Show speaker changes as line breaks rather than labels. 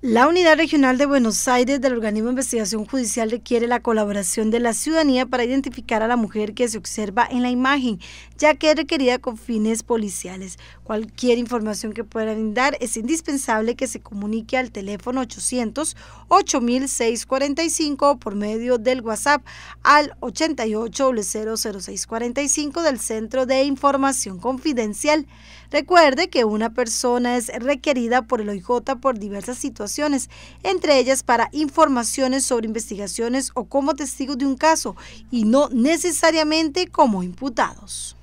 La Unidad Regional de Buenos Aires del Organismo de Investigación Judicial requiere la colaboración de la ciudadanía para identificar a la mujer que se observa en la imagen, ya que es requerida con fines policiales. Cualquier información que pueda brindar es indispensable que se comunique al teléfono 800 8645 por medio del WhatsApp al 8800645 del Centro de Información Confidencial. Recuerde que una persona es requerida por el OIJ por diversas situaciones entre ellas para informaciones sobre investigaciones o como testigos de un caso y no necesariamente como imputados.